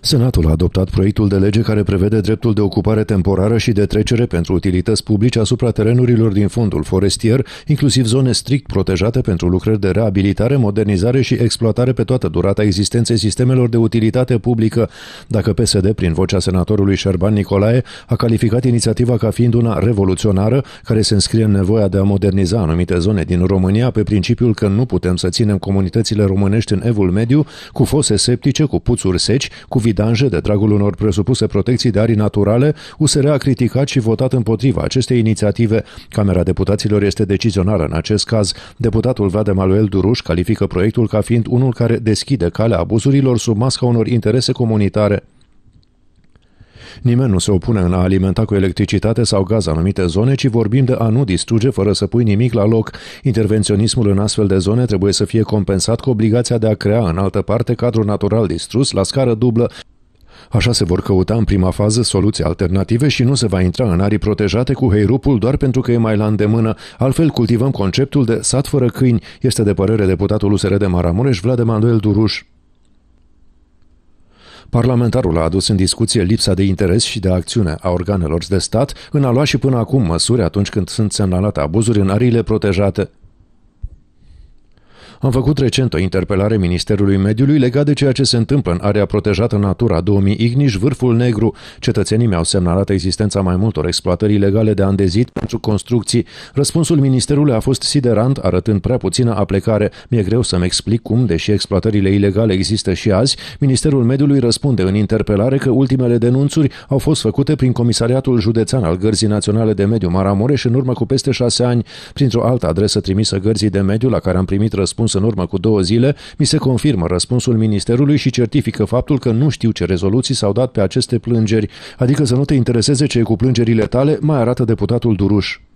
Senatul a adoptat proiectul de lege care prevede dreptul de ocupare temporară și de trecere pentru utilități publice asupra terenurilor din fondul forestier, inclusiv zone strict protejate pentru lucrări de reabilitare, modernizare și exploatare pe toată durata existenței sistemelor de utilitate publică. Dacă PSD, prin vocea senatorului Șerban Nicolae, a calificat inițiativa ca fiind una revoluționară, care se înscrie în nevoia de a moderniza anumite zone din România pe principiul că nu putem să ținem comunitățile românești în evul mediu cu fose septice, cu puțuri seci, cu vidanje de dragul unor presupuse protecții de arii naturale, USR a criticat și votat împotriva acestei inițiative. Camera Deputaților este decizionară în acest caz. Deputatul Vade Manuel Duruș califică proiectul ca fiind unul care deschide calea abuzurilor sub masca unor interese comunitare. Nimeni nu se opune în a alimenta cu electricitate sau gaz anumite zone, ci vorbim de a nu distruge fără să pui nimic la loc. Intervenționismul în astfel de zone trebuie să fie compensat cu obligația de a crea în altă parte cadrul natural distrus la scară dublă, Așa se vor căuta în prima fază soluții alternative și nu se va intra în arii protejate cu heirupul doar pentru că e mai la îndemână. Altfel cultivăm conceptul de sat fără câini, este de părere deputatul USR de Maramureș Vlad Manuel Duruș. Parlamentarul a adus în discuție lipsa de interes și de acțiune a organelor de stat în a lua și până acum măsuri atunci când sunt semnalate abuzuri în ariile protejate am făcut recent o interpelare Ministerului Mediului legat de ceea ce se întâmplă în area protejată Natura 2000 Igniș, Vârful Negru. Cetățenii mi-au semnalat existența mai multor exploatări ilegale de andezit pentru construcții. Răspunsul Ministerului a fost siderant, arătând prea puțină aplecare. Mi-e greu să-mi explic cum, deși exploatările ilegale există și azi, Ministerul Mediului răspunde în interpelare că ultimele denunțuri au fost făcute prin Comisariatul Județean al Gărzii Naționale de Mediu Maramureș în urmă cu peste șase ani, printr-o altă adresă trimisă Gărzii de Mediu la care am primit răspuns răspuns în urmă cu două zile, mi se confirmă răspunsul Ministerului și certifică faptul că nu știu ce rezoluții s-au dat pe aceste plângeri, adică să nu te intereseze ce e cu plângerile tale, mai arată deputatul Duruș.